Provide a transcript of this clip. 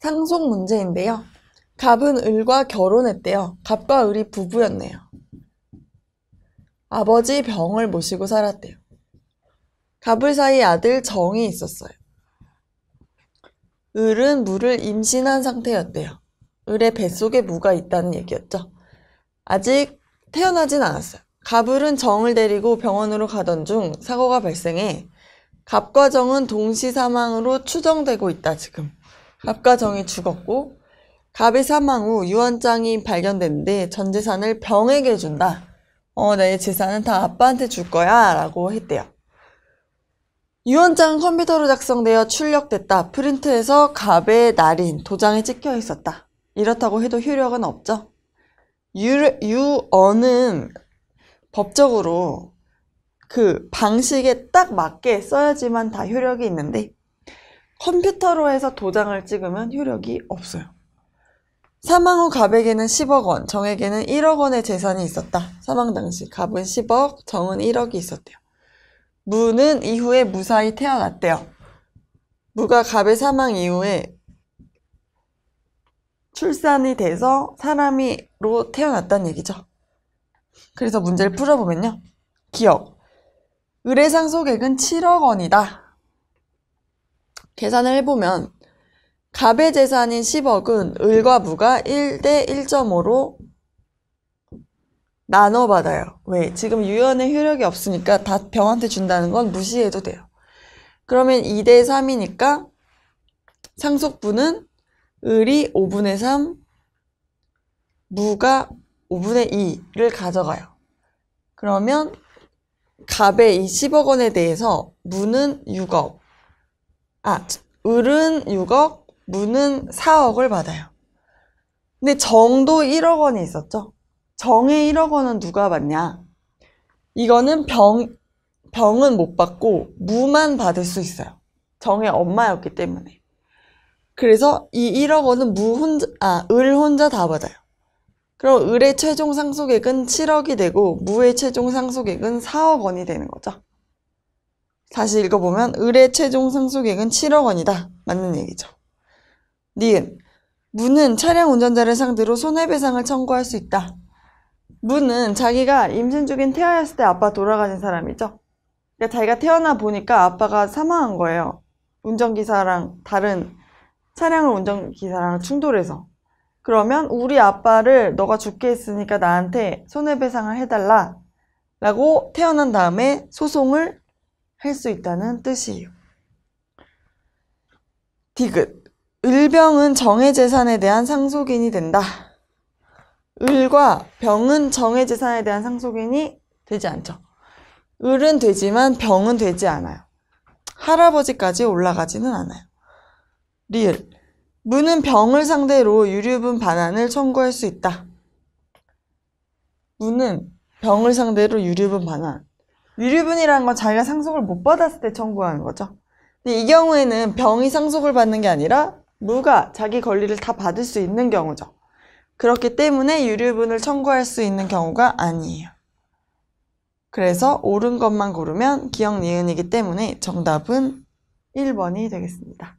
상속 문제인데요. 갑은 을과 결혼했대요. 갑과 을이 부부였네요. 아버지 병을 모시고 살았대요. 갑을 사이 아들 정이 있었어요. 을은 물을 임신한 상태였대요. 을의 뱃속에 무가 있다는 얘기였죠. 아직 태어나진 않았어요. 갑을은 정을 데리고 병원으로 가던 중 사고가 발생해 갑과 정은 동시 사망으로 추정되고 있다 지금. 갑과 정이 죽었고 갑이 사망 후 유언장이 발견됐는데전 재산을 병에게 준다. 어, 내 재산은 다 아빠한테 줄 거야. 라고 했대요. 유언장 은 컴퓨터로 작성되어 출력됐다. 프린트에서 갑의 날인, 도장이 찍혀 있었다. 이렇다고 해도 효력은 없죠. 유, 유언은 법적으로 그 방식에 딱 맞게 써야지만 다 효력이 있는데 컴퓨터로 해서 도장을 찍으면 효력이 없어요. 사망 후 갑에게는 10억 원, 정에게는 1억 원의 재산이 있었다. 사망 당시 갑은 10억, 정은 1억이 있었대요. 무는 이후에 무사히 태어났대요. 무가 갑의 사망 이후에 출산이 돼서 사람이로 태어났다는 얘기죠. 그래서 문제를 풀어보면요. 기억. 의뢰상 소액은 7억 원이다. 계산을 해보면 갑의 재산인 10억은 을과 무가 1대 1.5로 나눠받아요. 왜? 지금 유연의 효력이 없으니까 다 병한테 준다는 건 무시해도 돼요. 그러면 2대 3이니까 상속분은 을이 5분의 3, 무가 5분의 2를 가져가요. 그러면 갑의 이 10억 원에 대해서 무는 6억, 아, 을은 6억, 무는 4억을 받아요. 근데 정도 1억 원이 있었죠. 정의 1억 원은 누가 받냐? 이거는 병, 병은 못 받고 무만 받을 수 있어요. 정의 엄마였기 때문에. 그래서 이 1억 원은 무 혼자, 아, 을 혼자 다 받아요. 그럼 을의 최종 상속액은 7억이 되고 무의 최종 상속액은 4억 원이 되는 거죠. 다시 읽어보면 을의 최종 상속액은 7억 원이다. 맞는 얘기죠. 니은 문은 차량 운전자를 상대로 손해배상을 청구할 수 있다. 문은 자기가 임신 중인 태아였을 때 아빠 돌아가신 사람이죠. 그러니까 자기가 태어나 보니까 아빠가 사망한 거예요. 운전기사랑 다른 차량을 운전기사랑 충돌해서. 그러면 우리 아빠를 너가 죽게 했으니까 나한테 손해배상을 해달라 라고 태어난 다음에 소송을 할수 있다는 뜻이에요. 디귿. 을병은 정해 재산에 대한 상속인이 된다. 을과 병은 정해 재산에 대한 상속인이 되지 않죠. 을은 되지만 병은 되지 않아요. 할아버지까지 올라가지는 않아요. 리을. 무는 병을 상대로 유류분 반환을 청구할 수 있다. 무는 병을 상대로 유류분 반환. 유류분이라는 건 자기가 상속을 못 받았을 때 청구하는 거죠. 근데 이 경우에는 병이 상속을 받는 게 아니라 무가 자기 권리를 다 받을 수 있는 경우죠. 그렇기 때문에 유류분을 청구할 수 있는 경우가 아니에요. 그래서 옳은 것만 고르면 기억 니은이기 때문에 정답은 1번이 되겠습니다.